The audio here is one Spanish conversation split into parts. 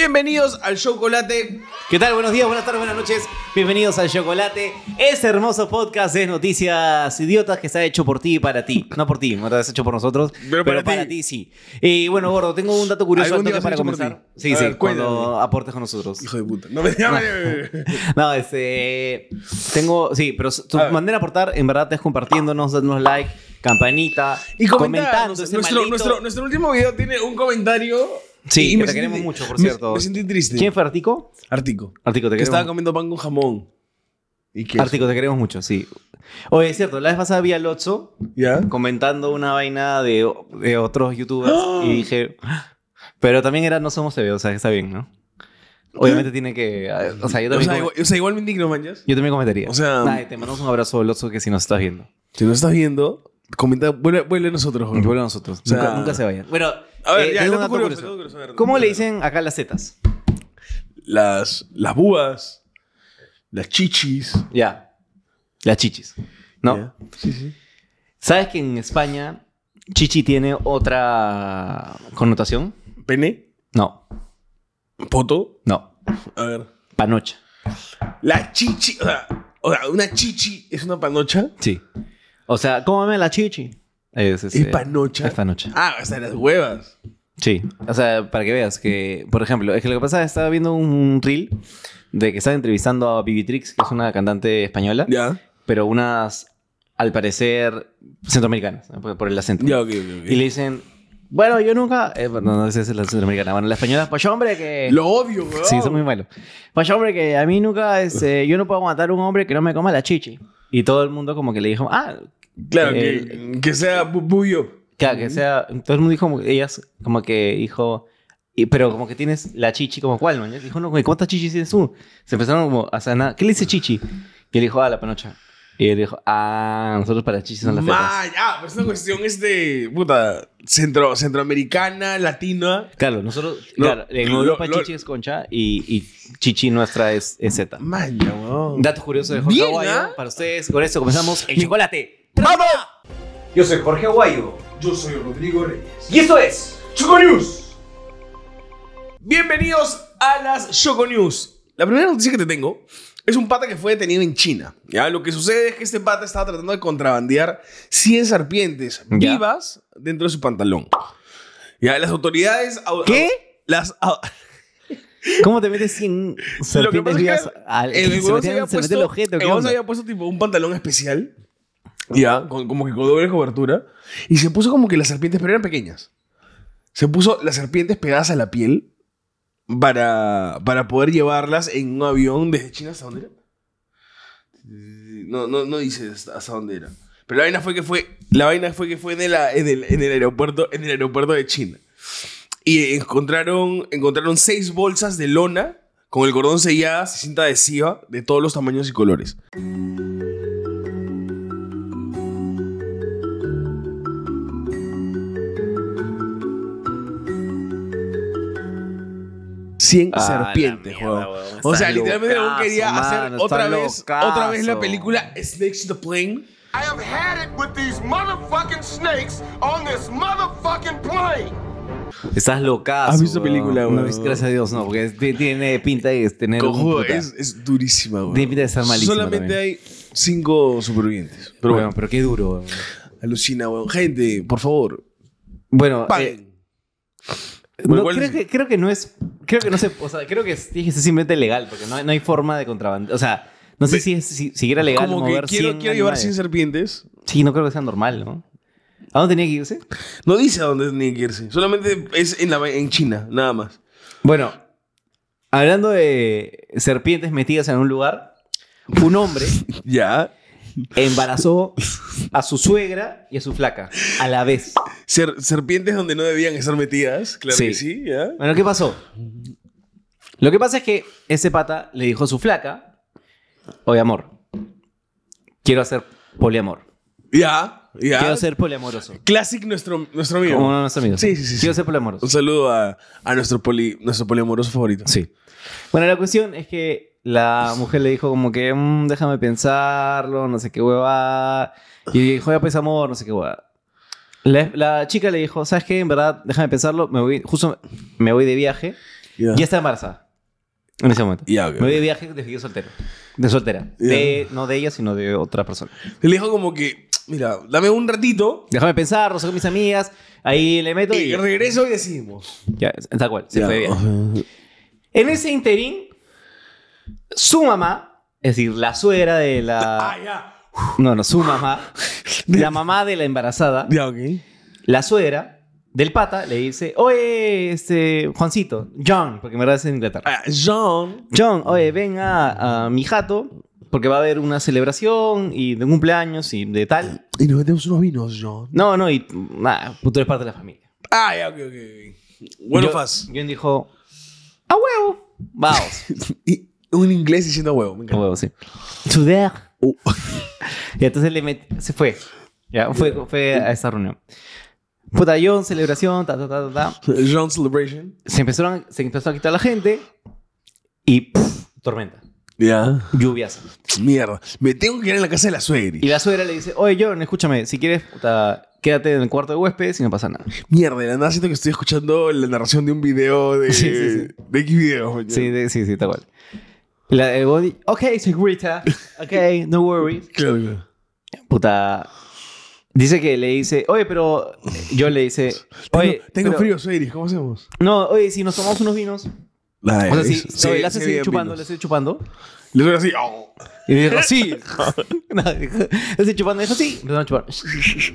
Bienvenidos al Chocolate. ¿Qué tal? Buenos días, buenas tardes, buenas noches. Bienvenidos al Chocolate. Ese hermoso podcast de noticias idiotas que se ha hecho por ti y para ti. No por ti, no has hecho por nosotros, pero, para, ti. sí. Y bueno, gordo, tengo un dato curioso para comenzar. Sí, sí, cuando aportes con nosotros. Hijo de puta. No me no, este tengo sí, pero tu manera de aportar en verdad es compartiéndonos, dándonos like, campanita y comentando, nuestro último video tiene un comentario Sí, que te queremos mucho, por cierto. Me sentí triste. ¿Quién fue Artico? Artico. Artico, te que estaba comiendo pan con jamón. Artico, te queremos mucho, sí. Oye, es cierto, la vez pasada vi a Lotso comentando una vaina de, otros youtubers ¡Ah! y dije. Pero también era No Somos TV, o sea, está bien, ¿no? Obviamente tiene que. O sea, yo también. O sea, igual, me indigno, manches. Yo también comentaría. O sea. Dale, te mandamos un abrazo, Lotso, que si nos estás viendo. Si nos estás viendo, comenta. Vuelve, vuelve a nosotros, Jorge. Vuelve a nosotros. O sea, nunca se vayan. Bueno. A ver, eh, ya, ¿Cómo le dicen acá las setas? Las, las búas, las chichis. Ya. Las chichis. ¿No? Sí, sí. ¿Sabes que en España chichi tiene otra connotación? ¿Pene? No. ¿Poto? No. A ver. Panocha. La chichi. O sea, una chichi es una panocha. Sí. O sea, ¿cómo cómeme la chichi. Es, es, Ah, hasta sea, las huevas. Sí, o sea, para que veas que, por ejemplo, es que lo que pasa es que estaba viendo un reel de que estaba entrevistando a Vivitrix, que es una cantante española, Ya. pero unas, al parecer, centroamericanas, por, el acento. Y le dicen, bueno, yo nunca. Eh, no, sé si es la americana. Bueno, la española, pues hombre, que. Lo obvio, weón. Sí, son muy malos. Pues hombre, que a mí nunca. Es, este, yo no puedo matar a un hombre que no me coma la chichi. Y todo el mundo, como que le dijo, ah. Claro, eh, que, sea bubuyo. bullo. Claro, que sea. Todo el mundo dijo, ellas, como que dijo. pero como que tienes la chichi, como cuál, ¿no? dijo, no, ¿cuántas chichis tienes tú? Se empezaron como a sanar. ¿Qué le dice chichi? Y le dijo, ah, la panocha. Y él dijo, ah, nosotros para chichis son las Ma, Ah, ya, pero es una cuestión este, puta, centro, centroamericana, latina. Claro, nosotros, claro, en Europa chichi es concha y, y chichi nuestra es, Z. zeta. Dato curioso de Jorge Aguayo. ¿ah? Para ustedes, con esto comenzamos el chocolate. ¡Vamos! Yo soy Jorge Aguayo Yo soy Rodrigo Reyes. y esto es Choco News. Bienvenidos a las Choco News. La primera noticia que te tengo es un pata que fue detenido en China. ¿ya? Lo que sucede es que este pata estaba tratando de contrabandear 100 serpientes vivas dentro de su pantalón. ¿Ya? Las autoridades... ¿Qué? Las... ¿Cómo te metes sin serpientes vivas? el se, se, el objeto. había puesto tipo un pantalón especial. ¿Ya? Con, como que con doble cobertura. Y se puso como que las serpientes, pero eran pequeñas. Se puso las serpientes pegadas a la piel para, para poder llevarlas en un avión desde China hasta dónde era. No, no, dice hasta dónde era. Pero la vaina fue que fue, la vaina fue, que fue en, el, aeropuerto, en el aeropuerto de China. Y encontraron, encontraron seis bolsas de lona con el cordón sellado cinta adhesiva, de todos los tamaños y colores. 100 serpientes, O sea, literalmente aún quería hacer otra vez, otra vez la película Snakes the Plane. Estás locazo. ¿Has visto película, weón? No, gracias a Dios, no, porque tiene pinta de tener. Cojudo, es, durísima, weón. Tiene pinta de estar malísima. Solamente hay cinco supervivientes. Pero bueno, pero qué duro, weón. Alucina, weón. Gente, por favor. Bueno, eh, no, creo, que, creo que no es. Creo que no sé O sea, creo que es, simplemente legal, porque no, hay forma de contrabando. O sea, no sé si, si, era legal. Como que quiero, llevar sin serpientes. Sí, no creo que sea normal, ¿no? ¿A dónde tenía que irse? No dice a dónde tenía que irse. Solamente es en, en China, nada más. Bueno, hablando de serpientes metidas en un lugar, un hombre. ya embarazó a su suegra y a su flaca a la vez. Ser serpientes donde no debían estar metidas, claro que sí. Bueno, ¿qué pasó? Lo que pasa es que ese pata le dijo a su flaca, oye amor, quiero hacer poliamor. Ya, ya. Quiero ser poliamoroso. Classic nuestro, nuestro amigo. Sí, sí, sí. Quiero ser poliamoroso. Un saludo a, nuestro, poli, nuestro poliamoroso favorito. Sí. Bueno, la cuestión es que la mujer le dijo como que, mm, déjame pensarlo, no sé qué hueva. Y dijo, ya pues amor, no sé qué hueva. La, chica le dijo, ¿sabes qué? En verdad, déjame pensarlo, me voy, justo me voy de viaje. Y está embarazada. En ese momento. Me voy de viaje de soltero. De soltera. no de ella, sino de otra persona. Le dijo como que, mira, dame un ratito. Déjame pensar, salgo con mis amigas. Ahí le meto y... regreso y decimos. Ya, está cual, se fue bien. En ese interín, su mamá, es decir, la suegra de la... Ah, no, no, su mamá, la mamá de la embarazada, Ya, ok. la suegra del pata le dice, oye, este, Juancito, John, porque me verdad es en Inglaterra. Ah, John. John, oye, ven a, mi jato, porque va a haber una celebración y de cumpleaños y de tal. Y nos vendemos unos vinos, John. No, no, y nada, ah, pues tú eres parte de la familia. Ah, ya, ok, ok, Bueno, Yo- dijo, a huevo, vamos. Y, un inglés diciendo huevo. Me encanta. Huevo, sí. Sudar. Uh. y entonces se fue. Ya, fue, fue a esa reunión. Puta, John, celebración, ta, ta, ta, ta. John Celebration. Se, empezaron, se empezó a quitar la gente y tormenta. Ya. Lluvias. Mierda. Me tengo que ir a la casa de la suegra. Y la suegra le dice, oye, John, escúchame, si quieres, puta, quédate en el cuarto de huéspedes y no pasa nada. Mierda, la nada siento que estoy escuchando la narración de un video de, sí, sí, sí. de X video? Sí, sí, sí, tal cual. La de Body. Ok, señorita. Ok, no worries. Claro. Puta. Dice que le dice, oye, pero yo le dice, oye. Tengo, frío, soy ¿cómo hacemos? No, oye, si nos tomamos unos vinos. de, o sea, si sí, sí, le hace seguir chupando, vinos. le estoy chupando. Le doy así, oh. Y dijo, sí. no, estoy chupando, dijo, sí. van a chupar. Se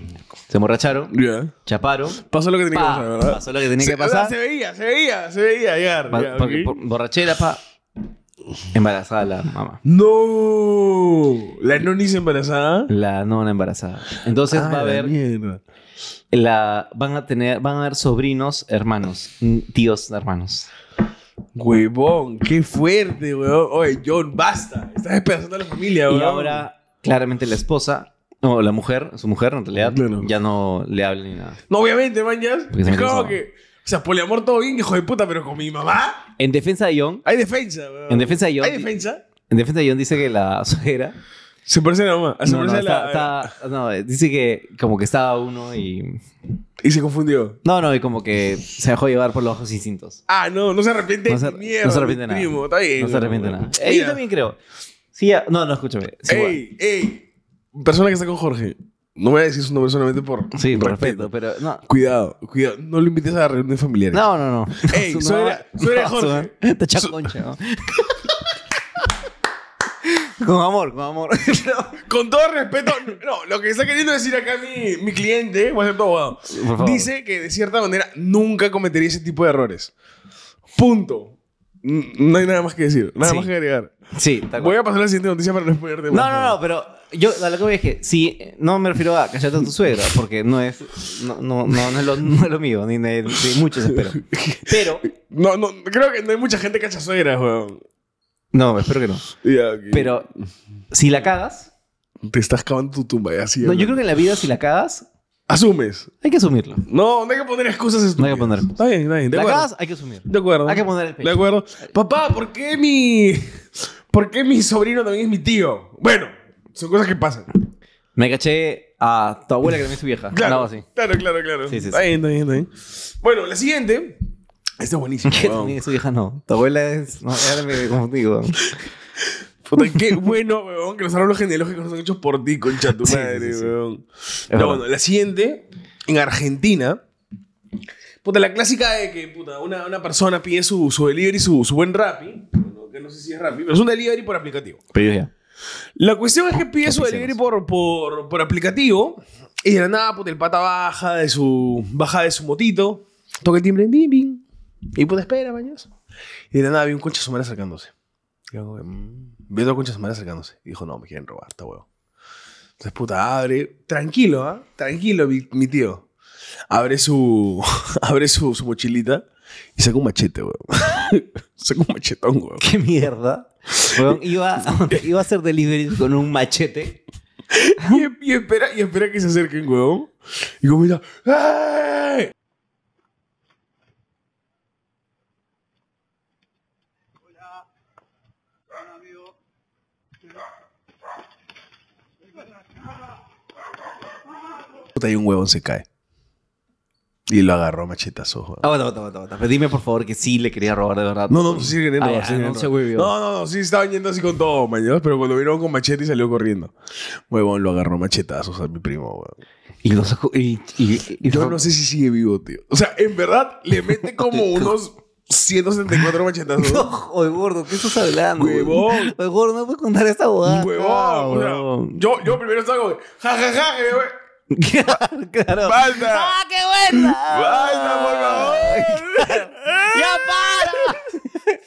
emborracharon. Yeah. Chaparon. Pasó lo que tenía que pasar, ¿verdad? Pasó lo que tenía se, que pasar. Se veía, se veía, se veía llegar. borrachera, pa. Embarazada la mamá. ¡No! ¿La noni embarazada? La nona embarazada. Entonces ah, va a haber. La van a tener, van a haber sobrinos, hermanos, tíos, hermanos. Huevón, qué fuerte, huevón. Oye, John, basta. Estás despedazando a la familia, huevón. Y ahora, claramente la esposa, no, la mujer, su mujer en realidad, ya no le habla ni nada. No, obviamente, man, ya. que o sea, poliamor todo bien, hijo de puta, pero con mi mamá. En defensa de John. Hay defensa, weón. En defensa de John. Hay defensa. En defensa de John dice que la suegra. Se parece a la mamá. Se no, parece a la, no, eh, dice que como que estaba uno y. Y se confundió. No, no, y como que se dejó llevar por los ojos instintos. Ah, no, no se arrepiente no se, mierda, no se arrepiente nada. no se arrepiente nada. yo también creo. Sí, ah, no, no, escúchame. ey, ey. Persona que está con Jorge. No voy a decir su nombre solamente por. Sí, por respeto, pero. No. Cuidado, cuidado. No lo invites a reuniones familiares. No, no, no. Ey, suena, no, no, Jorge. te echas concha, ¿no? Con amor, con amor. con todo respeto, no, lo que está queriendo decir acá mi, mi cliente, voy a ser todo abogado, dice que de cierta manera nunca cometería ese tipo de errores. Punto. No hay nada más que decir, nada más que agregar. Sí, Voy a pasar a la siguiente noticia para no spoilarte. No, no, no, pero yo a lo que voy es que, si, no me refiero a cacharte a tu suegra, porque no es, no, no, no, no es, lo, mío, ni de, muchos espero. Pero. No, no, creo que no hay mucha gente que cacha suegra, weón. No, espero que no. Pero, si la cagas. Te estás cavando tu tumba, y así. No, yo creo que en la vida, si la cagas, Asumes. Hay que asumirlo. No, no hay que poner excusas No hay que poner. Está bien, está bien. De la acuerdo. hay que asumir. De acuerdo. Hay que poner el pecho. De acuerdo. Papá, ¿por qué mi. ¿Por qué mi sobrino también es mi tío? Bueno, son cosas que pasan. Me caché a tu abuela que también es su vieja. Claro, claro, claro, claro. Sí, sí, Está bien, está bien, está bien. Bueno, la siguiente. Esta es buenísima. Que su vieja, no. Tu abuela es... No, déjame me Puta, qué bueno, weón, que los árboles genealógicos son hechos por ti, concha tu madre, weón. Pero bueno, la siguiente, en Argentina, Puta, la clásica de que puta, una, una persona pide su, su delivery, su, su buen rapi que no sé si es rapi pero es un delivery por aplicativo. Pedido ya. La cuestión es que pide su delivery por, por, por aplicativo y de nada, puta, pues, el pata baja de su, baja de su motito, toca el timbre, y puta, pues, espera, baños. Y de nada vi un concha sumar acercándose. Mm, vi otro concha sumar acercándose. dijo, no, me quieren robar, está huevo. Entonces, puta, abre, tranquilo, ¿ah? Tranquilo, mi, tío abre su abre su, mochilita y saco un machete, weón. saca un machetón, weón. Qué mierda. iba, iba a hacer delivery con un machete. y, espera, y espera que se acerquen, weón. Y como mira ¡Ay! Hola. amigo. y un huevón se cae. Y lo agarró machetazo. Ah, Aguanta, aguanta, aguanta, pedime Pero dime por favor que sí le quería robar de verdad. No, no, sí le quería ah, robar. sí, no, no, no, no, sí estaba yendo así con todo, mañana. Pero cuando vino con machete y salió corriendo. Huevón, lo agarró machetazos a mi primo, weón. Y, lo sacó, y, Yo no sé si sigue vivo, tío. O sea, en verdad, le mete como unos 174 machetazos. No, oye, gordo, ¿qué estás hablando? Huevón. gordo, no puedes contar esta bobada. Huevón. yo, yo primero estaba como, ja, ja, ja, claro. ¡Ah, qué buena! ¡Basta, por favor! ¡Ya para!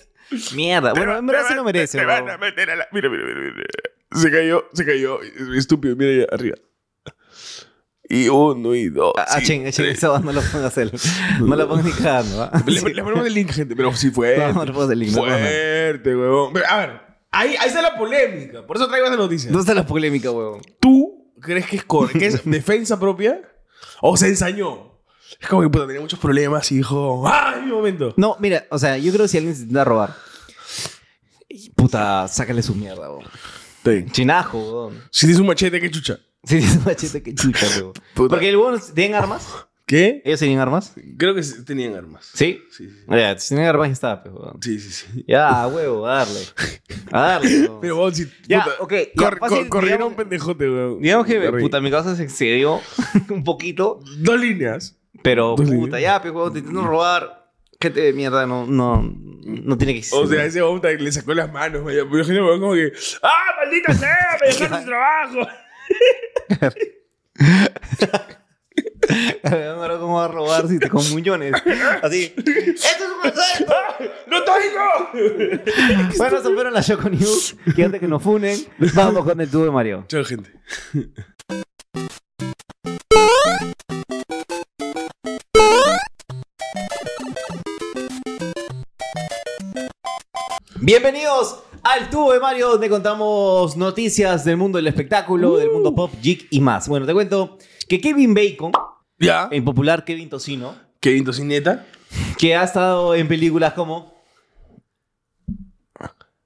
Mierda. bueno, en verdad se lo merece. Mira, mira, mira, mira. Se cayó, se cayó. Estúpido, mira allá arriba. Y uno y dos. Ah, ah ching, ching, eso no lo a hacer. No lo pongo ni cagando. Le, sí. ponemos link, gente, pero sí fue. Fuerte, huevón. a ver, ahí, ahí está la polémica. Por eso traigo esa noticia. ¿Dónde está la polémica, huevón? Tú ¿Crees que es, que es defensa propia? ¿O se ensañó? Es como que puta, tenía muchos problemas y dijo, ¡ay, mi momento! No, mira, o sea, yo creo que si alguien se intenta robar, puta, sácale su mierda, weón. Sí. Chinajo, weón. Si tienes un machete, qué chucha. Si tienes un machete, qué chucha, weón. Porque el bueno tienen armas. ¿Qué? ¿Ellos tenían armas? Creo que tenían armas. ¿Sí? Sí. sí, si tenían armas ya estaba, pero... Sí, sí, sí. Ya, huevo, a darle. A darle. Pero vamos si... Ya, puta, corrieron un pendejote, huevón. Digamos que, puta, mi casa se excedió un poquito. Dos líneas. Pero, puta, ya, pues, huevón, te intento robar. Gente de mierda, no, no, no tiene que existir. O sea, ese huevón le sacó las manos, vaya. Pero me como que... ¡Ah, maldita sea! ¡Me dejaste el trabajo! Ahora cómo va a robar si te Así. ¡Esto es un asalto! ¡No tengo! bueno, se fueron las Choco News. que antes que nos funen, vamos con el tubo de Mario. Chao, gente. Bienvenidos al tubo de Mario, donde contamos noticias del mundo del espectáculo, del mundo pop, geek y más. Bueno, te cuento que Kevin Bacon ya. El popular Kevin Tocino. Kevin Tocineta. Que ha estado en películas como.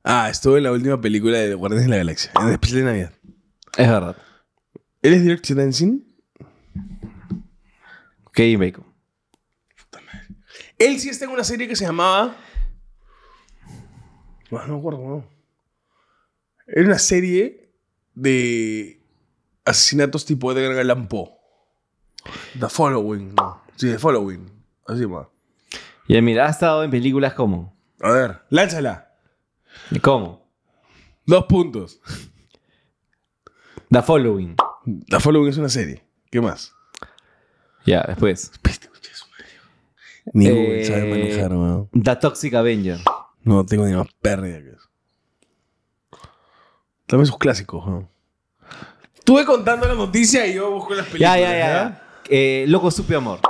Ah, estuvo en la última película de Guardianes de la Galaxia, en de Navidad. Es verdad. ¿Él es director de Kevin Bacon. Él sí está en una serie que se llamaba. Ah, no me acuerdo, no. Era una serie de asesinatos tipo Edgar Allan Poe. The Following, no. Sí, The Following. Así más. Y mira, ha estado en películas como. A ver, lánzala. ¿Y ¿Cómo? Dos puntos. The Following. The Following es una serie. ¿Qué más? Ya, después. Ni Google eh, sabe manejar, The Toxic Avenger. No tengo ni más pérdida que eso. También sus clásicos, ¿no? Estuve contando la noticia y yo busco las películas. ya, ya, ya. Eh, Loco Supe Amor.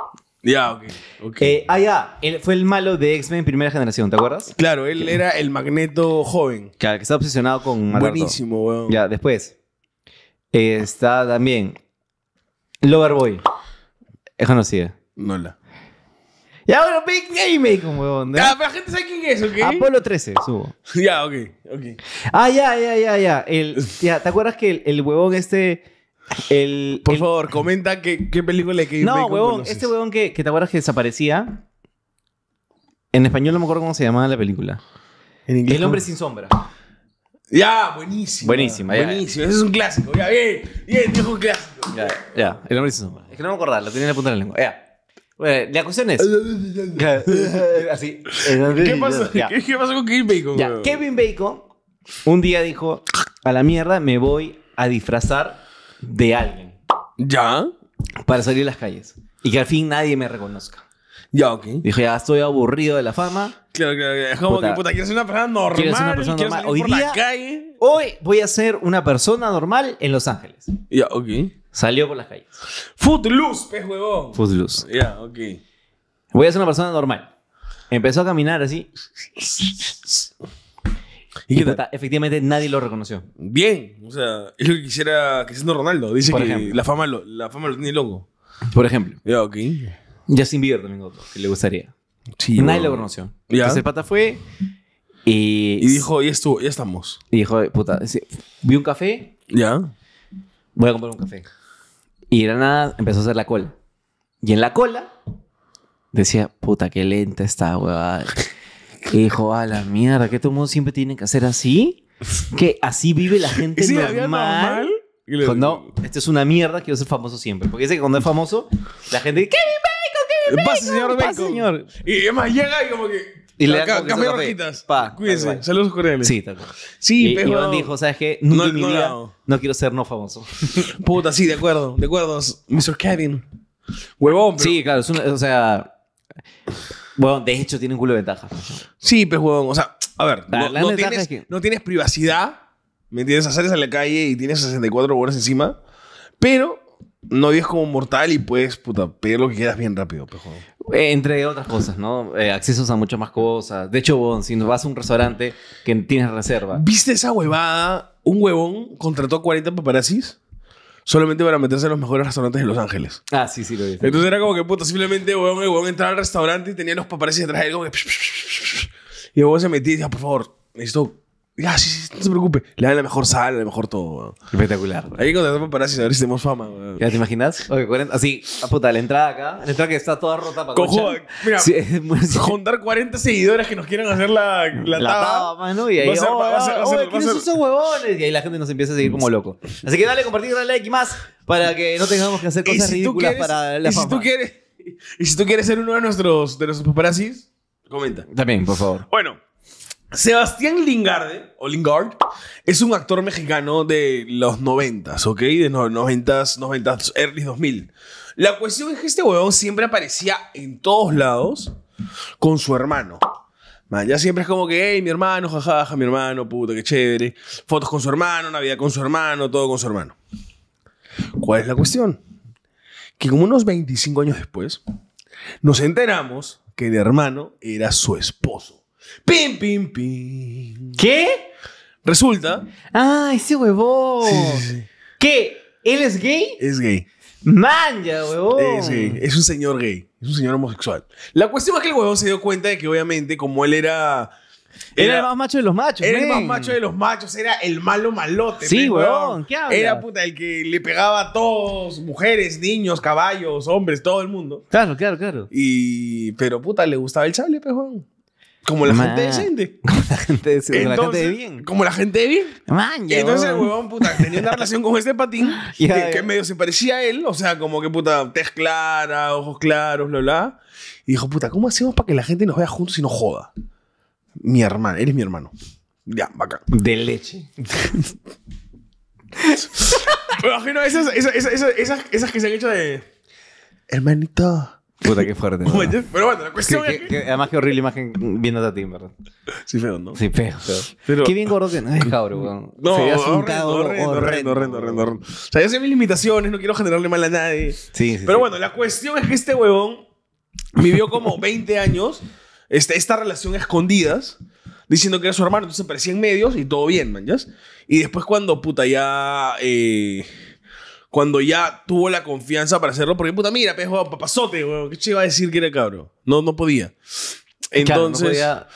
Ya, ok. okay. Eh, ah, ya. Él fue el malo de X-Men primera generación, ¿te acuerdas? Claro, él era el magneto joven. Claro, que estaba obsesionado con magneto. Buenísimo, weón. Ya, después. está también. Loverboy. Es conocida. No la. Ya, bueno, Big Game, weón! Ya, pero la gente sabe quién es, ¿ok? Apolo 13, subo. ya, ok, ok. Ah, ya, ya, ya, ya. ya ¿Te acuerdas que el, el huevón este por favor, comenta qué, qué película que No, huevón, este huevón que, que te acuerdas que desaparecía. En español no me acuerdo cómo se llamaba la película. ¿En inglés, el hombre sin sombra. Ya, buenísimo. buenísimo, ya. Buenísimo. Ese es un clásico. Ya, bien. Bien, dijo un clásico. Ya, El hombre sin sombra. Es que no me acordaba, lo tenía en la punta de la lengua. Ya. Bueno, la cuestión es. así. ¿Qué pasó? ¿Qué con Kevin Bacon? Ya. Kevin Bacon un día dijo: A la mierda, me voy a disfrazar de alguien. ¿Ya? Para salir a las calles. Y que al fin nadie me reconozca. Ya, ok. Dijo, ya ah, estoy aburrido de la fama. Claro, claro, claro. Es como que, puta, quieres ser una persona normal. Quiero ser una persona normal. Hoy calle? hoy voy a ser una persona normal en Los Ángeles. Ya, ok. Salió por las calles. Footloose, pe huevón. Footloose. Ya, ok. Voy a ser una persona normal. Empezó a caminar así. ¿Y Efectivamente, nadie lo reconoció. Bien, o sea, es lo que quisiera Cristiano Ronaldo. Dice que la fama, lo, la fama lo tiene loco. Por ejemplo. Ya, ok. Justin Bieber también otro que le gustaría. Sí, nadie lo reconoció. Entonces pata fue y... Y dijo, y esto, ya estamos. Y dijo, puta, vi un café. Ya. Voy a comprar un café. Y era nada empezó a hacer la cola. Y en la cola decía, puta, qué lenta está, huevada. ¡Hijo dijo, a la mierda, que todo el mundo siempre tiene que hacer así. Que así vive la gente normal. La No, esto es una mierda, quiero ser famoso siempre. Porque dice que cuando es famoso, la gente dice, ¡Kevin Bacon, Kevin Bacon! ¡Pase, señor Bacon! señor! Y además llega y como que... Y le da las rojitas. Pa, Cuídense. Saludos coreanos Sí, tal cual. Sí, y, pero... Iván dijo, ¿sabes qué? no, mi no. quiero ser no famoso. Puta, sí, de acuerdo. De acuerdo, Mr. Kevin. Huevón, Sí, claro. o sea... Bueno, de hecho tiene un culo de ventaja. Sí, pues, huevón, o sea, a ver, no, tienes, privacidad, ¿me entiendes? sales a la calle y tienes 64 horas encima, pero no vives como mortal y puedes, puta, pedir lo que quieras bien rápido, pues, eh, Entre otras cosas, ¿no? Eh, accesos a muchas más cosas. De hecho, huevón, si vas a un restaurante que tienes reserva. ¿Viste esa huevada? Un huevón contrató 40 paparazzis solamente para meterse en los mejores restaurantes de Los Ángeles. Ah, sí, sí, lo dije. Entonces era como que, puta, simplemente, weón, el entrar entraba al restaurante y tenía los paparazzi detrás de él, como que. Y luego se metía y decía, ah, por favor, necesito ya, sí, sí, no se preocupe. Le dan la mejor sal, la mejor todo. Espectacular. Ahí con los paparazzi a tenemos fama. ¿Ya te imaginas? así, la ah, puta, la entrada acá. La entrada que está toda rota para Cojo, mira, juntar 40 seguidores que nos quieran hacer la, la, La taba. mano, y ahí, esos huevones? Y ahí la gente nos empieza a seguir como loco. Así que dale, compartir, dale like y más para que no tengamos que hacer cosas ridículas para la y si tú quieres y si tú quieres ser uno de nuestros de nuestros paparazzis, comenta. También, por favor. Bueno, Sebastián Lingarde, o Lingard, es un actor mexicano de los noventas, ¿ok? De los noventas, noventas, early 2000. La cuestión es que este huevón siempre aparecía en todos lados con su hermano. ya siempre es como que, hey, mi hermano, jajaja, mi hermano, puta, qué chévere. Fotos con su hermano, Navidad con su hermano, todo con su hermano. ¿Cuál es la cuestión? Que como unos 25 años después, nos enteramos que el hermano era su esposo. ¡Pim, pim, pim! ¿Qué? Resulta. ¡Ah, ese huevón! ¿Qué? ¿Él es gay? Es gay. ¡Manja, huevón! Es Es un señor gay. Es un señor homosexual. La cuestión es que el huevón se dio cuenta de que, obviamente, como él era. Era, el más macho de los machos. Era el más macho de los machos, era el malo malote. Sí, huevón Era puta el que le pegaba a todos, mujeres, niños, caballos, hombres, todo el mundo. Claro, claro, claro. Y pero puta le gustaba el chable, pejón. Como la, gente gente como la gente decente. como la gente de bien. Como la gente de bien. Man, Entonces, huevón, puta, tenía una relación con este patín yeah, que, medio se parecía a él. O sea, como que, puta, tez clara, ojos claros, bla, bla. Y dijo, puta, ¿cómo hacemos para que la gente nos vea juntos y no joda? Mi hermano, eres mi hermano. Ya, bacán. De leche. Me imagino esas, esas, esas, esas que se han hecho de... Hermanito Puta, qué fuerte. ¿no? Pero bueno, la cuestión es que... Además, qué horrible imagen viéndote a ti, ¿verdad? Sí, feo, ¿no? Sí, feo. Qué bien gordo que no es, cabrón. weón. No, es horrendo, horrendo, horrendo, O sea, ya sé mis limitaciones, no quiero generarle mal a nadie. Sí, sí Pero bueno, la cuestión es que este huevón vivió como 20 años esta, esta relación a escondidas diciendo que era su hermano, entonces aparecía en medios y todo bien, man, Y después cuando puta ya eh, cuando ya tuvo la confianza para hacerlo, porque puta, mira, pejo, papazote, weón, ¿qué te iba a decir que era cabrón? No, no podía. Entonces,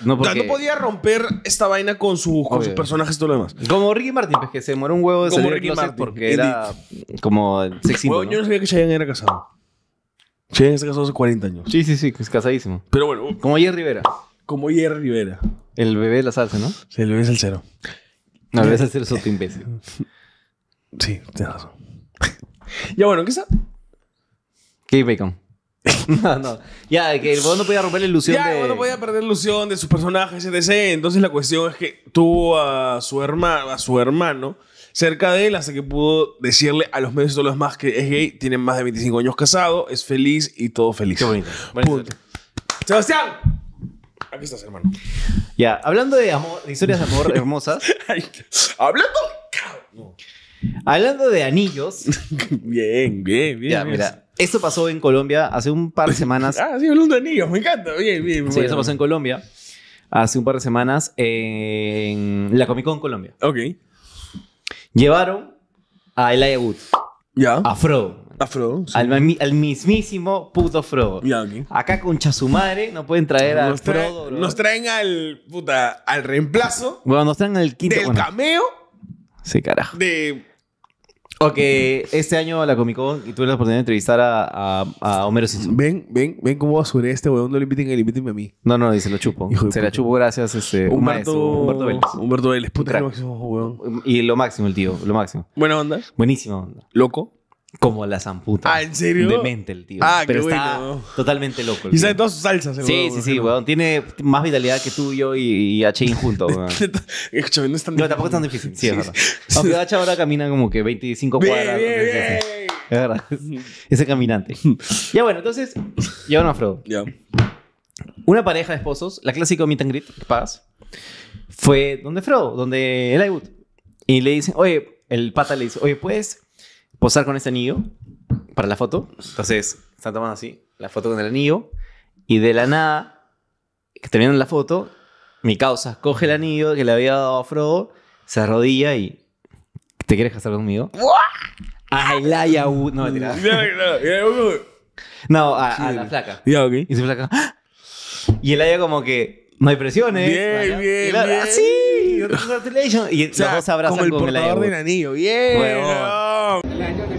no, podía, no, podía, romper esta vaina con, sus, con sus personajes y todo lo demás. Como Ricky Martin, pues que se muere un huevo de como Ricky Martin, porque era como sexy. ¿no? Yo no sabía que Cheyenne era casado. Cheyenne se casó hace 40 años. Sí, sí, sí, es casadísimo. Pero bueno. Uh. como Jerry Rivera. Como Jerry Rivera. El bebé de la salsa, ¿no? Sí, el bebé es el cero. No, el bebé es el cero es imbécil. sí, tienes razón ya bueno, ¿qué es? Bacon. no, no. Ya, que vos no podía romper la ilusión ya, de... no podía perder la ilusión de su personaje etc. Entonces la cuestión es que tuvo a su, hermano, su hermano cerca de él hasta que pudo decirle a los medios y todos los demás que es gay, tiene más de 25 años casado, es feliz y todo feliz. Qué ¡Sebastián! Aquí estás, hermano. Ya, hablando de, historias de amor hermosas... Hablando... No. Hablando de anillos. bien, bien, bien. Ya, mira. Esto pasó en Colombia hace un par de semanas. ah, sí, hablando de anillos, me encanta. Bien, bien. Sí, eso pasó en Colombia hace un par de semanas en la Comic Con Colombia. Ok. Llevaron a Elijah Ya. A Frodo. A Frodo. Al, mismísimo puto Frodo. Ya, ok. Acá concha su madre no pueden traer nos a Frodo. nos traen al. puta. al reemplazo. Bueno, nos traen al quinto. Del cameo Sí, carajo. De... Ok, este año la Comic Con y tuve la oportunidad de entrevistar a, a, Homero Simpson. Ven, ven, ven cómo basuré este weón, no lo inviten, él inviten a mí. No, no, dice, lo chupo. se la chupo gracias este, Humberto, Humberto Vélez. Humberto Vélez, puta, lo máximo, weón. Y lo máximo el tío, lo máximo. Buena onda. Buenísima onda. Loco. Como la zamputa. Ah, ¿en serio? Demente el tío. Ah, Pero está totalmente loco. Y sabe todas sus salsas, Sí, sí, sí, weón. Tiene más vitalidad que tú, yo y, y H juntos, weón. no es tan No, tampoco es tan difícil. Sí, es verdad. Aunque H ahora camina como que 25 cuadras. bien, Es verdad. Ese caminante. Ya bueno, entonces, ya a Frodo. Ya. Una pareja de esposos, la clásica meet and greet que fue donde Frodo, donde el Wood. Y le dicen, oye, el pata le dice, oye, pues posar con ese anillo para la foto. Entonces, están tomando así la foto con el anillo. Y de la nada, que terminan la foto, mi causa coge el anillo que le había dado a Frodo, se arrodilla y. ¿Te quieres casar conmigo? A Elaya No, no, no, no, a, la flaca. Y su flaca. Y como que. No hay presiones. Bien, bien, bien. Así. Ah, y la cosa abraza abrazan como el portador del anillo. Bien. Gracias.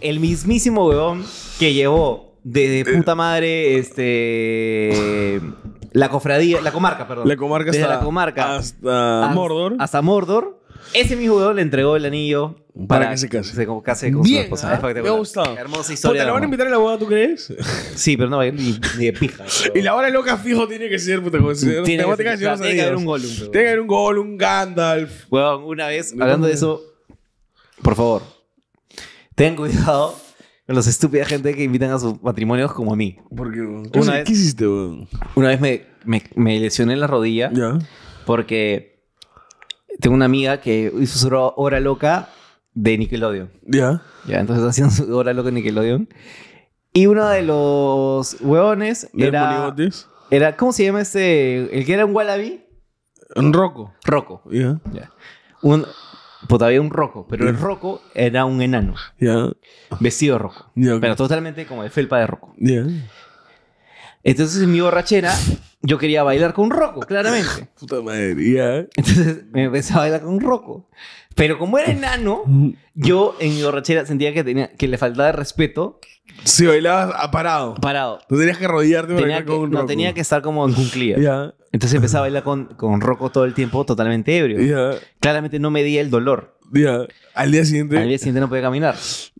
El mismísimo huevón que llevó de, eh. puta madre este la cofradía, la comarca, perdón. La comarca Desde hasta la comarca hasta Mordor. Hasta Mordor. Ese mismo weón le entregó el anillo para, que se case. Se case con bien, su ah, Me ha gustado. Hermosa historia. ¿Te la van a invitar a la boda, tú crees? sí, pero no, ni, de pija. y la hora loca fijo tiene que ser, puta, cosa. Tiene, que, ser, haber un gol Tiene que haber un gol un Gandalf. Weón, una vez, hablando de eso, por favor, Ten cuidado con los estúpida gente que invitan a sus matrimonios como a mí. Porque, una vez, hiciste, weón? Una vez me, lesioné la rodilla. Ya. Porque tengo una amiga que hizo su hora loca de Nickelodeon. Ya. Ya, entonces hacían su hora loca de Nickelodeon. Y uno de los weones era. Era, ¿cómo se llama este? El que era un wallaby. Un roco. Roco. Ya. Un, Puta, había un roco, pero el mm. roco era un enano. Vestido de roco. Pero totalmente como de felpa de roco. ¿Ya? Entonces, en mi borrachera, yo quería bailar con un roco, claramente. Puta madre, Entonces, me empecé a bailar con un roco. Pero como era enano, yo en mi borrachera sentía que, tenía, que le faltaba respeto. Si bailabas parado. Parado. Tú tenías que arrodillarte con un No, tenía que estar como en cunclillas. Entonces empezaba a bailar con, con Rocco todo el tiempo totalmente ebrio. Claramente no medía el dolor. Al día siguiente. no podía caminar.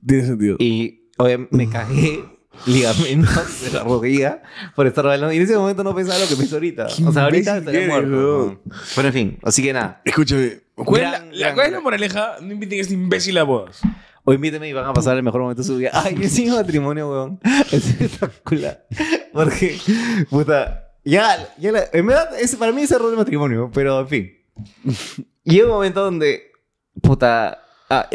Tiene sentido. Y obviamente me cagué ligamentos de la rodilla por estar bailando. Y en ese momento no pensaba lo que pienso ahorita. O sea, ahorita estaría muerto. Pero en fin, así que nada. Escúchame. la, gran, es la moraleja? No inviten a este imbécil a bodas. O invíteme y van a pasar el mejor momento de su vida. Ay, que sin matrimonio, weón. Es espectacular. Porque, puta, ya, ya la, en verdad, es, para mí es error de matrimonio, pero en fin. Llega un momento donde, puta,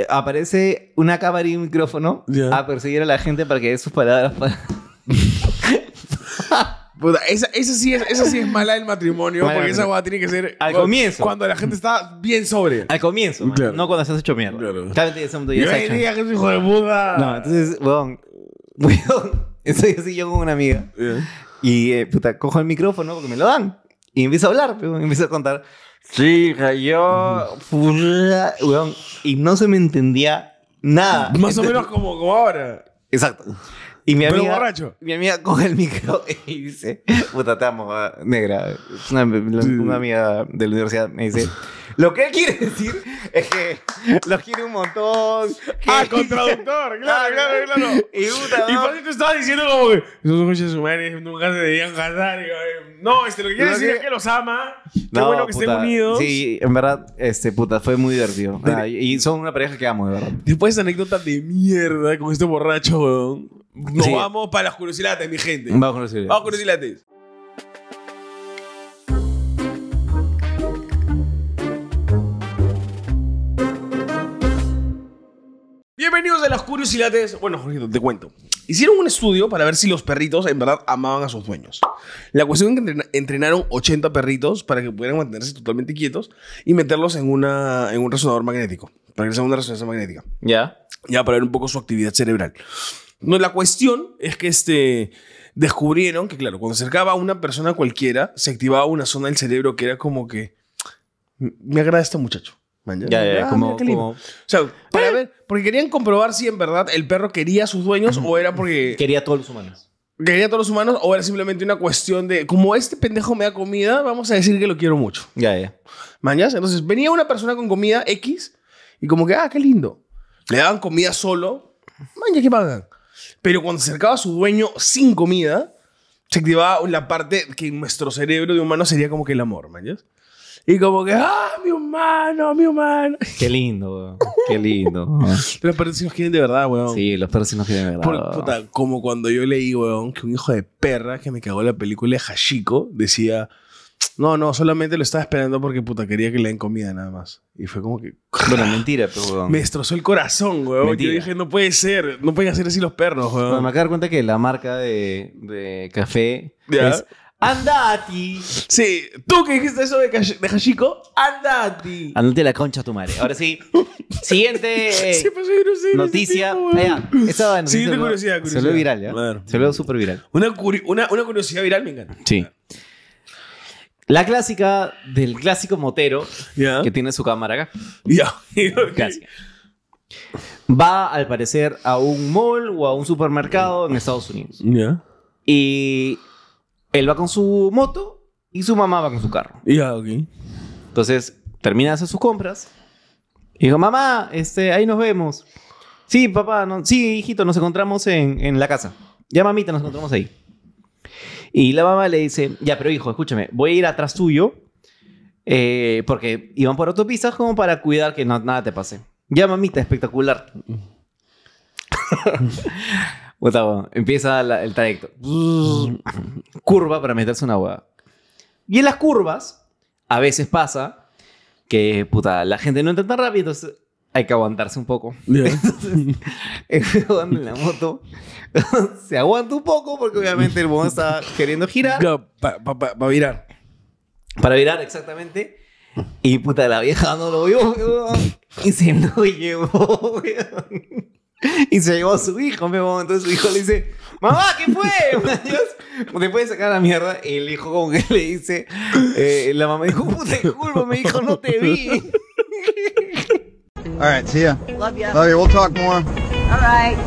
aparece una cámara y un micrófono a perseguir a la gente para que dé sus palabras para... Puta, esa, esa, sí es, esa sí es mala el matrimonio, porque esa guada tiene que ser. Al comienzo. Cuando la gente está bien sobre. Al comienzo, claro. no cuando se has hecho mierda. Claro. Claro, te Yo diría que es hijo de puta. No, entonces, weón. Weón, estoy así yo con una amiga. Y eh, puta, cojo el micrófono porque me lo dan. Y empiezo a hablar, empiezo a contar. Sí, yo. y no se me entendía nada. Más o menos como, ahora. Exacto. Y mi amiga, borracho. mi amiga coge el micrófono y dice, puta, te amo, ah, negra. una, amiga de la universidad me dice, lo que él quiere decir es que los quiere un montón. ah, con traductor, ah, claro, claro, claro. Y puta, Y por eso estabas diciendo como que esos coches humanos nunca se debían casar. no, este, lo que quiere decir es que los ama. Qué bueno que estén unidos. Sí, en verdad, este, puta, fue muy divertido. y son una pareja que amo, de verdad. Después de anécdota de mierda con este borracho, weón. Nos vamos para las curiosidades, mi gente. Vamos a curiosidades. Vamos a curiosidades. Bienvenidos a las curiosidades. Bueno, Jorge, te cuento. Hicieron un estudio para ver si los perritos en verdad amaban a sus dueños. La cuestión es que entrenaron 80 perritos para que pudieran mantenerse totalmente quietos y meterlos en, una, en un resonador magnético. Para que se haga una resonancia magnética. Ya. Ya, para ver un poco su actividad cerebral. No, la cuestión es que este, descubrieron que, claro, cuando se acercaba a una persona cualquiera, se activaba una zona del cerebro que era como que, me agrada este muchacho. Ya, ya, ah, como, O sea, para ver, porque querían comprobar si en verdad el perro quería a sus dueños o era porque. Quería a todos los humanos. Quería a todos los humanos o era simplemente una cuestión de, como este pendejo me da comida, vamos a decir que lo quiero mucho. Ya, ya. Mañas, entonces venía una persona con comida X y como que, ah, qué lindo. Le daban comida solo, maña, ¿qué pagan? Pero cuando se acercaba a su dueño sin comida, se activaba la parte que en nuestro cerebro de humano sería como que el amor, mañas. Y como que, ¡ah, mi humano, mi humano! Qué lindo, weón. Qué lindo. Ah. los perros sí nos quieren de verdad, weón. Sí, los perros sí nos quieren de verdad. como cuando yo leí, weón, que un hijo de perra que me cagó la película de Hashiko decía, no, no, solamente lo estaba esperando porque puta quería que le den comida nada más. Y fue como que... Bueno, mentira, pero weón. Me destrozó el corazón, weón. Yo dije, no puede ser, no pueden hacer así los perros, weón. me acabo de dar cuenta que la marca de, de café es Andati. Sí, tú que dijiste eso de, de Hashiko, andati. Andate la concha a tu madre. Ahora sí. Siguiente noticia. Siguiente se curiosidad, Se ve viral, ¿ya? ¿eh? Se ve súper viral. Una, una, una curiosidad viral me encanta. Sí. La clásica del clásico motero que tiene su cámara acá. Ya. Va al parecer a un mall o a un supermercado en Estados Unidos. Ya. Y él va con su moto y su mamá va con su carro. Ya, ok. Entonces, termina de hacer sus compras. Y dijo, mamá, este, ahí nos vemos. Sí, papá, sí, hijito, nos encontramos en, la casa. Ya, mamita, nos encontramos ahí. Y la mamá le dice, ya, pero hijo, escúchame, voy a ir atrás tuyo eh, porque iban por autopistas como para cuidar que nada te pase. Ya, mamita, espectacular. Puta, empieza el trayecto. Mm. Curva para meterse una hueá. Y en las curvas, a veces pasa que, puta, la gente no entra tan rápido, entonces hay que aguantarse un poco. en la moto se aguanta un poco porque obviamente el bono está queriendo girar. para virar. Para virar, exactamente. Y puta, la vieja no lo vio, y se lo llevó, Y se llevó a su hijo, me Entonces su hijo le dice, mamá, ¿qué fue? Después de sacar la mierda, el hijo como que le dice, eh, la mamá dijo, puta, disculpa, mi hijo, no te vi. All right, see ya. Love ya. Love you. We'll talk more. All right.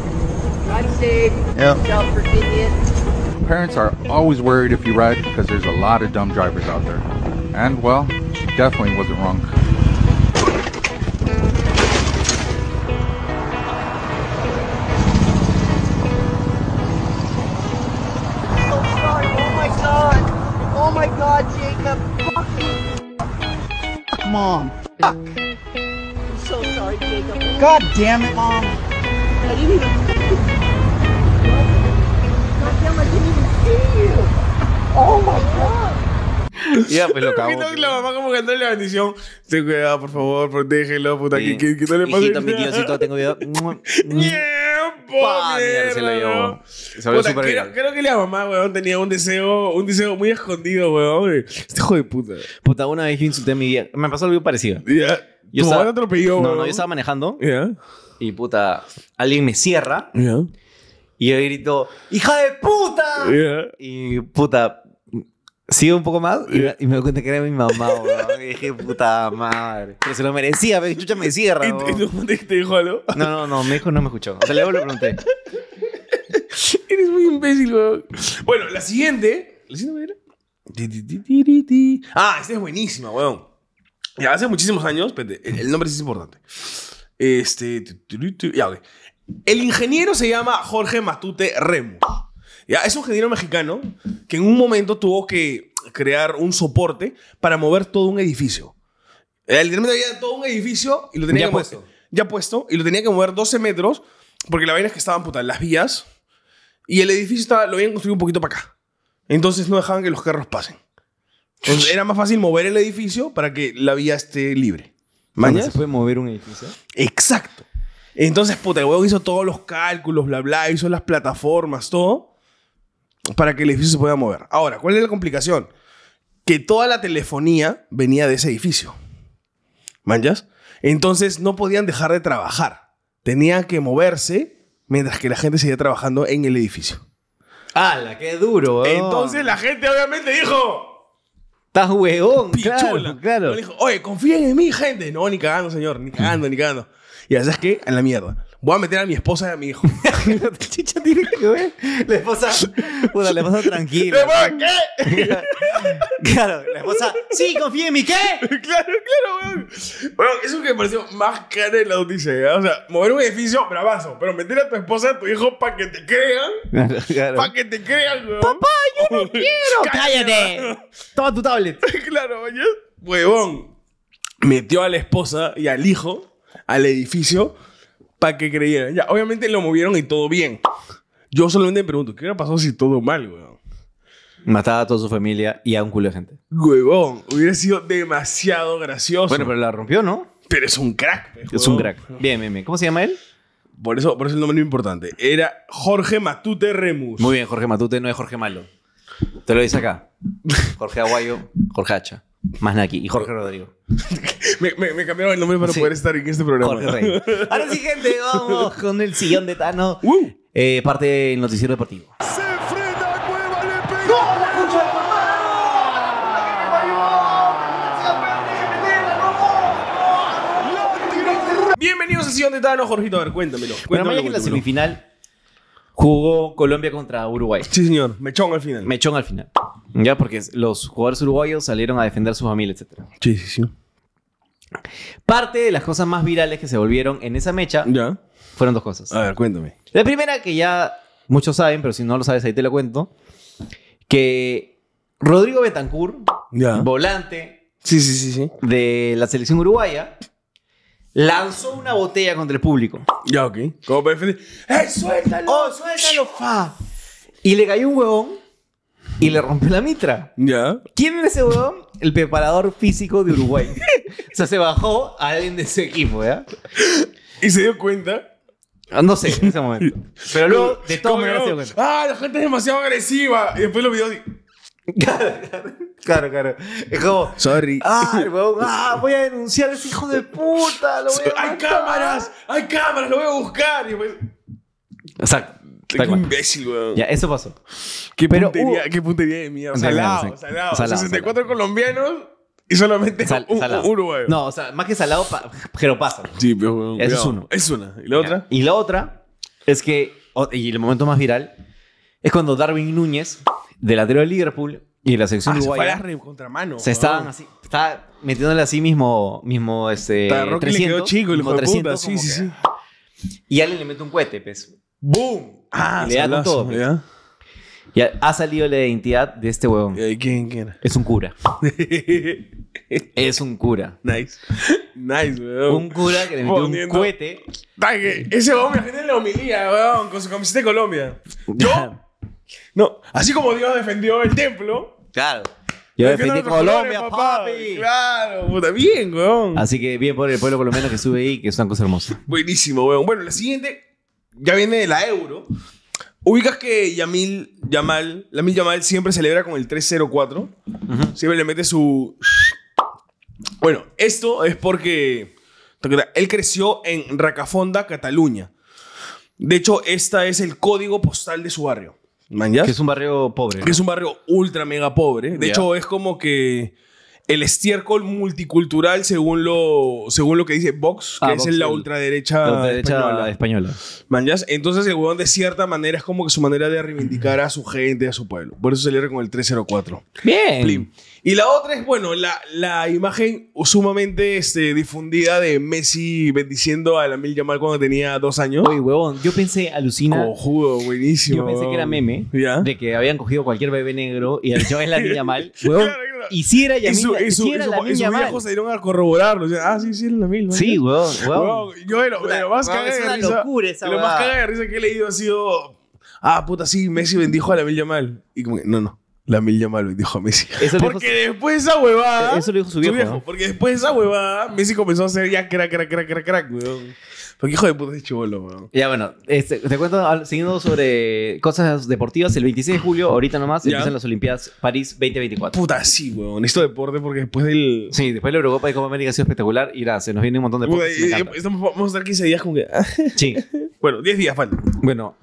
Ride safe. Yep. Self-forgiveness. Parents are always worried if you ride because there's a lot of dumb drivers out there. And, well, she definitely wasn't wrong. Mom. Fuck. I'm so sorry, Jacob. God damn it, Mom. I didn't even. God damn, I didn't even see you. Oh my God. ya, pues lo cago. Pues. la mamá como que andó en la bendición. Ten cuidado, por favor, protégelo, puta, sí. que, que, que, no le pase Hijito, mi tíocito, tengo cuidado. ¡Mierda! Se lo llevó. creo, creo que la mamá, weón, tenía un deseo, un deseo muy escondido, weón. Este hijo de puta. Puta, una vez yo insulté a mi vieja. Me pasó algo parecido. Ya. Yo estaba, no atropelló, No, no, yo estaba manejando. Ya. Y puta, alguien me cierra. Ya. Y yo grito, ¡hija de puta! ¿Ya? Y puta, Sigo un poco más y, me doy cuenta que era mi mamá, weón. Y dije, puta madre. Pero se lo merecía, pero chucha me cierra. ¿Y, y te, dijo algo? No, no, no, me dijo no me escuchó. O sea, luego le pregunté. Eres muy imbécil, weón. Bueno, la siguiente. ¿La siguiente Ah, esta es buenísima, weón. Ya hace muchísimos años, pete, el nombre sí es importante. Este. Ya, El ingeniero se llama Jorge Matute Remo. Ya, es un ingeniero mexicano que en un momento tuvo que crear un soporte para mover todo un edificio. El dinero había todo un edificio y lo tenía puesto. ya puesto y lo tenía que mover 12 metros porque la vaina es que estaban putas las vías y el edificio estaba, lo habían construido un poquito para acá. Entonces no dejaban que los carros pasen. Entonces, era más fácil mover el edificio para que la vía esté libre. ¿Cómo se puede mover un edificio? Exacto. Entonces, puta, el hizo todos los cálculos, bla, bla, hizo las plataformas, todo para que el edificio se pueda mover. Ahora, ¿cuál es la complicación? Que toda la telefonía venía de ese edificio. ¿Manchas? Entonces no podían dejar de trabajar. Tenían que moverse mientras que la gente seguía trabajando en el edificio. ¡Hala, qué duro! Entonces la gente obviamente dijo... ¡Estás huevón! Pichula. Claro, claro. Dijo, oye, confíen en mí, gente. No, ni cagando, señor. Ni cagando, ni cagando. Y así es que, En la mierda voy a meter a mi esposa y a mi hijo. chicha tiene que ver. La esposa, puta, la esposa tranquila. ¿Qué? claro, la esposa, sí, confía en mí, ¿qué? claro, claro, weón. Bueno, eso que me pareció más cara en la odisea. ¿eh? O sea, mover un edificio, bravazo, pero meter a tu esposa y a tu hijo para que te crean. Para que te crean, weón. Papá, yo no quiero. Cállate. Toma tu tablet. claro, weón. Huevón. Metió a la esposa y al hijo al edificio para que creyeran. Ya, obviamente lo movieron y todo bien. Yo solamente me pregunto, ¿qué hubiera pasado si todo mal, weón? Mataba a toda su familia y a un culo de gente. Huevón, hubiera sido demasiado gracioso. Bueno, pero la rompió, ¿no? Pero es un crack. Es un crack. Bien, bien, bien. ¿Cómo se llama él? Por eso, por eso el nombre es importante. Era Jorge Matute Remus. Muy bien, Jorge Matute no es Jorge Malo. Te lo dice acá. Jorge Aguayo, Jorge Hacha. Más Naki. Y Jorge eh. Rodrigo. me, me, cambiaron el nombre para poder estar en este programa. Jorge Rey. Ahora sí, gente, vamos con el sillón de Tano. Uh. Eh, parte del noticiero deportivo. ¡Se enfrenta a Cueva, le la escucha de Bienvenidos a Sillón de Tano, Jorgito. A ver, cuéntamelo. cuéntamelo bueno, en la semifinal jugó Colombia contra Uruguay. Sí, señor. Mechón al final. Mechón al final. Ya, porque los jugadores uruguayos salieron a defender a su familia, etc. Sí, sí, sí. Parte de las cosas más virales que se volvieron en esa mecha fueron dos cosas. A ver, cuéntame. La primera, que ya muchos saben, pero si no lo sabes, ahí te lo cuento. Que Rodrigo Betancourt, volante sí, sí, sí, sí. de la selección uruguaya, lanzó una botella contra el público. Ya, ok. ¿Cómo para definir. ¡Eh, suéltalo! ¡Oh, suéltalo, fa! Y le cayó un huevón y le rompe la mitra. Ya. ¿Quién era ese huevón? El preparador físico de Uruguay. o sea, se bajó a alguien de ese equipo, ¿ya? Y se dio cuenta. Ah, no sé, en ese momento. Pero luego, de todo dio cuenta. ¡Ah, la gente es demasiado agresiva! Y después lo vio y... Claro, claro, Es como. Sorry. Ah, huevón, ah, voy a denunciar a ese hijo de puta. Lo voy a ¡Hay cámaras! ¡Hay cámaras! ¡Lo voy a buscar! Y Exacto. Qué imbécil, weón. Ya, eso pasó. Qué Pero, puntería, qué puntería de mierda. Salado, salado, salado. 64 colombianos y solamente un, salado. No, o sea, más que salado, pero pasa. Sí, pero weón, Eso es uno. Es una. ¿Y la otra? Y la otra es que, y el momento más viral, es cuando Darwin Núñez, delantero de Liverpool, y de la sección ah, uruguaya. Se, contra mano, se estaban así. Estaba metiéndole así mismo. mismo este, 300, chico, el 300, sí, sí, sí. Y alguien le mete un cohete, pues. ¡Boom! Ah, le todo. ¿Ya? Y ha, salido la identidad de este huevón. Eh, ¿Quién, quién era? Es un cura. es un cura. Nice. Nice, weón. Un cura que le metió un cohete. ese weón me defiende la homilía, weón, con su camiseta de Colombia. Yo, no, así como Dios defendió el templo. Claro. Yo defendí Colombia, papi. Claro, puta, bien, weón. Así que bien por el pueblo colombiano que sube ahí, que es una cosa hermosa. Buenísimo, weón. Bueno, la siguiente ya viene de la Euro. Ubicas que Yamil Yamal, Yamil Yamal siempre celebra con el 304. Siempre le mete su. Bueno, esto es porque él creció en Racafonda, Cataluña. De hecho, este es el código postal de su barrio. ¿Manjas? Que es un barrio pobre. Que es un barrio ultra mega pobre. De hecho, es como que el estiércol multicultural, según lo, según lo que dice Vox, que ah, es la ultraderecha, española. española. entonces el huevón de cierta manera es como que su manera de reivindicar a su gente, a su pueblo. Por eso se le con el 304. Bien. Y la otra es, bueno, la, la imagen sumamente este, difundida de Messi bendiciendo a la Mil Yamal cuando tenía dos años. uy huevón, yo pensé, alucina. Cojudo, buenísimo. Yo pensé que era meme ¿Ya? de que habían cogido cualquier bebé negro y el chaval es Mil Yamal. Huevón, y si era ya. y su, sus viejos se dieron a corroborarlo. ah, sí, sí era Mil Sí, huevón, huevón. yo, lo, más cagada de risa. Lo más risa que he leído ha sido. Ah, puta, sí, Messi bendijo a la Mil Yamal. Y como que, no, no. La mil malo, y dijo a Messi. Eso porque después de esa huevada. Eh, eso lo dijo su viejo. ¿no? Porque después de esa huevada, Messi comenzó a hacer ya crack, crack, crack, crack, crack, weón. Porque hijo de puta es chivolo, weón. Ya, bueno, este, te cuento, siguiendo sobre cosas deportivas, el 26 de julio, ahorita nomás, empiezan las Olimpiadas París 2024. Puta, sí, weón. Necesito deporte porque después del. Sí, después de la Eurocopa y Copa América ha sido espectacular y nada, se nos viene un montón de Puta, y estamos- vamos a estar 15 días como que. Sí. Bueno, 10 días faltan. Bueno,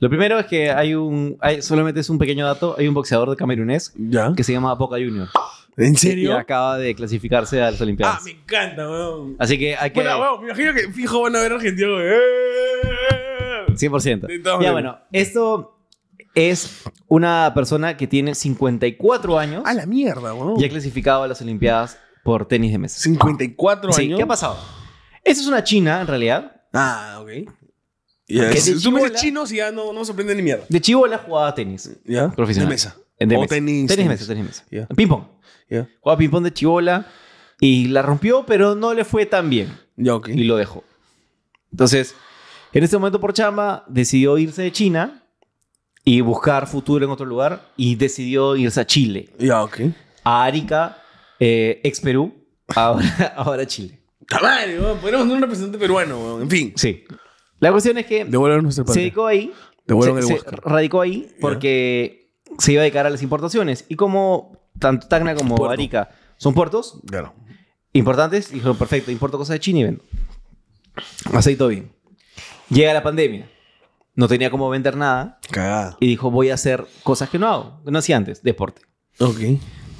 lo primero es que hay un. solamente es un pequeño dato. Hay un boxeador de camerunés que se llama Boca Junior. ¿En serio? Y acaba de clasificarse a las Olimpiadas. Ah, me encanta, weón. Así que hay que. weón, me imagino que fijo van a ver weón. 100%. Eh. Ya, bueno, esto es una persona que tiene 54 años. A la mierda, weón. Y ha clasificado a las Olimpiadas por tenis de mesa. 54 sí, años. ¿Qué ha pasado? Esto es una china, en realidad. Ah, ok de Tú me dices chinos ya no, no se ni mierda. De chibola jugaba tenis. ¿Ya? Profesional. De mesa. En O tenis. Tenis de mesa, tenis de mesa. Ping-pong. Ya. Jugaba ping-pong de chibola y la rompió, pero no le fue tan bien. Ya, ok. y lo dejó. Entonces, en ese momento por chamba decidió irse de China y buscar futuro en otro lugar y decidió irse a Chile, Ya, ok. a Arica, eh, ex Perú, ahora, ahora Chile. Caballo, podríamos tener un representante peruano, En fin. Sí. La cuestión es que se dedicó ahí, radicó ahí porque se iba a dedicar a las importaciones. Y como tanto Tacna como Arica son puertos claro. importantes, dijo, perfecto, importo cosas de China y vendo. Así todo bien. Llega la pandemia. No tenía cómo vender nada. Y dijo, voy a hacer cosas que no hago, que no hacía antes, deporte. Ok.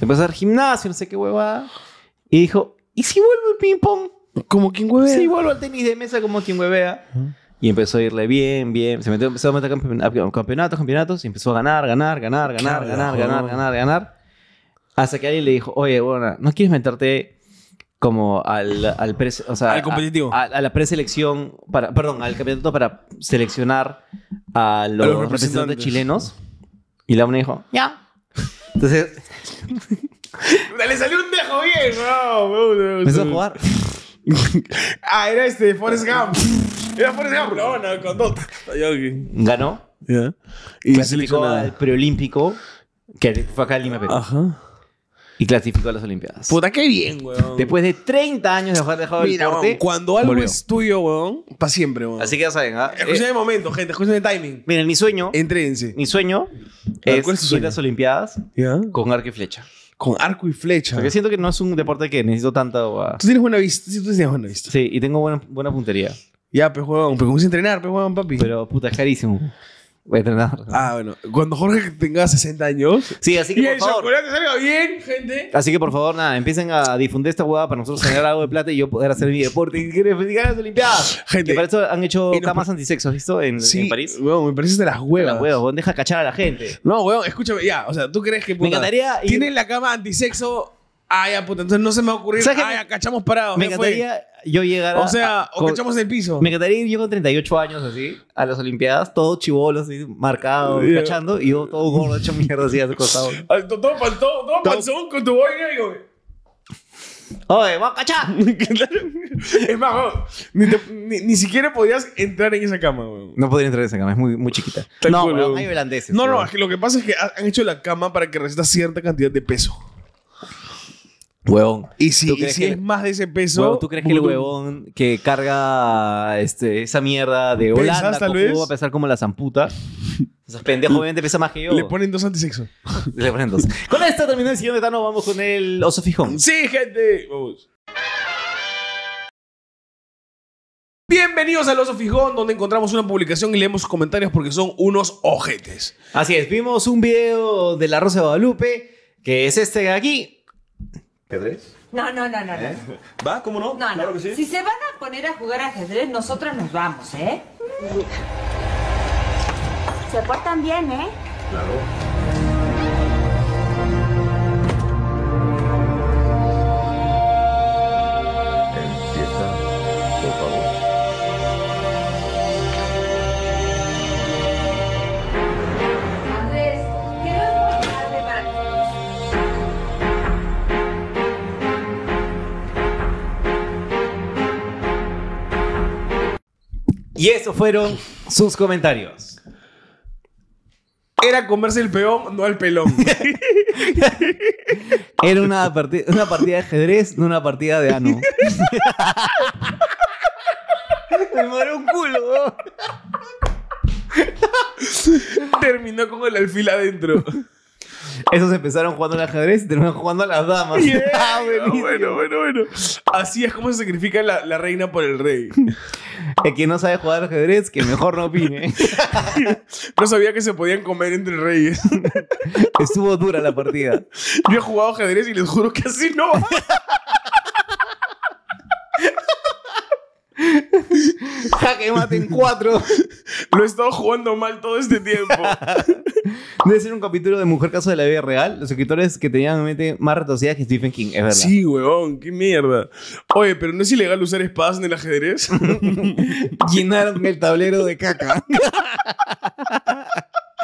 empezó a hacer gimnasio, no sé qué huevada. Y dijo, ¿y si vuelvo el ping-pong? Como quien huevea. Si vuelvo al tenis de mesa como quien huevea. Y empezó a irle bien, bien. Se metió, empezó a meter campeonatos, campeonatos. Y empezó a ganar, ganar, ganar, ganar, ganar, ganar, ganar, ganar. Hasta que alguien le dijo, oye, bueno, ¿no quieres meterte como al, al, competitivo. A, la preselección, perdón, al campeonato para seleccionar a los, representantes. chilenos? Y la una dijo, ya. Entonces... le salió un dejo bien, no, Empezó a jugar ah, era este, Forrest Gump. Era Forrest Gump. No, no, con dos Ganó. Yeah. Y clasificó al preolímpico, que fue acá en Lima, Perú. Ajá. Y clasificó a las Olimpiadas. Puta, qué bien, weón. Después de 30 años de haber dejado Mira, deporte. cuando algo es tuyo, weón, para siempre, weón. Así que ya saben, ¿ah? Es cuestión de eh, momento, gente, es cuestión de timing. Miren, mi sueño. Entrédense. Mi sueño es, ir a las Olimpiadas ¿Ya? con arco y flecha con arco y flecha. Porque siento que no es un deporte que necesito tanto ah. Tú tienes buena vista. Sí, tú tienes buena vista. Sí, y tengo buena, puntería. Ya, pues, Pero pues, ¿cómo se entrenar, pues, huevón, papi? Pero, puta, es carísimo. Bueno, no, Ah, bueno. Cuando Jorge tenga 60 años. Sí, así que y por favor. salga bien, gente. Así que por favor, nada, empiecen a difundir esta hueá para nosotros generar algo de plata y yo poder hacer mi deporte y ganar las Olimpiadas. Gente. Que para eso han hecho camas antisexos, ¿visto? En, sí, en París. me parece de las huevas. Las huevas, deja cachar a la gente. No, weón, escúchame, ya. O sea, ¿tú crees que. me encantaría. Tienen la cama antisexo Ah, ya, puta. Entonces no se me va a ocurrir. Ah, ya, cachamos parados. Me encantaría yo llegar a. O sea, o cachamos en el piso. Me encantaría yo con 38 años así, a las Olimpiadas, todo chivolo, así, marcado, cachando, y yo todo gordo, hecho mierda, así, a su costado. todo, todo, todo, panzón con tu boina y Oye, vamos a cachar. es más, ni, ni, siquiera podías entrar en esa cama, güey. No podía entrar en esa cama, es muy, muy chiquita. no, bueno, hay holandeses. No, no, es que lo que pasa es que han hecho la cama para que resista cierta cantidad de peso. Huevón. Y si, es más de ese peso. Huevón, ¿tú crees que el huevón que carga este, esa mierda de Holanda va a pesar como la zamputa? Esos pendejos obviamente pesa más que yo. Le ponen dos antisexo. Le ponen dos. con esto terminó el siguiente Tano. Vamos con el oso fijón. Sí, gente. Bienvenidos al Oso Fijón, donde encontramos una publicación y leemos sus comentarios porque son unos ojetes. Así es, vimos un video de la Rosa de Guadalupe, que es este de aquí, ¿Ajedrez? No, no, no, no, no. ¿Eh? ¿Va? ¿Cómo no? No, no. Claro que sí. Si se van a poner a jugar ajedrez, Nosotros nos vamos, ¿eh? Se portan bien, ¿eh? Claro. Y esos fueron sus comentarios. Era comerse el peón, no el pelón. Era una, partida, una partida de ajedrez, no una partida de ano. Me un culo. Terminó con el alfil adentro. Esos empezaron jugando al ajedrez y terminaron jugando a las damas. Ah, ah, bueno, bueno, bueno. Así es como se sacrifica la, reina por el rey. El que no sabe jugar al ajedrez, que mejor no opine. no sabía que se podían comer entre reyes. Estuvo dura la partida. Yo he jugado ajedrez y les juro que así no. Jaque mate en cuatro. Lo he estado jugando mal todo este tiempo. Debe ser un capítulo de Mujer Caso de la Vida Real. Los escritores que tenían en mente más retorcidas que Stephen King, es verdad. Sí, huevón, qué mierda. Oye, pero ¿no es ilegal usar espadas en el ajedrez? Llenarme el tablero de caca.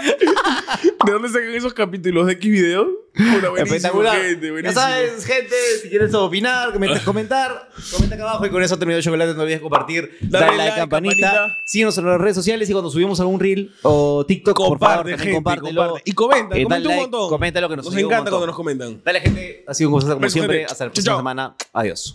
¿De dónde sacan esos capítulos de X video? Espectacular. Gente, Ya sabes, gente, si quieres opinar, comentar, comenta acá abajo y con eso terminó el chocolate. No olvides compartir, dale, a like, la campanita, síguenos en las redes sociales y cuando subimos algún reel o TikTok, por favor, compártelo. Y comenta, eh, comenta un montón. lo que nos Nos encanta cuando nos comentan. Dale, gente, ha sido un gusto como siempre. Hasta la próxima semana. Adiós.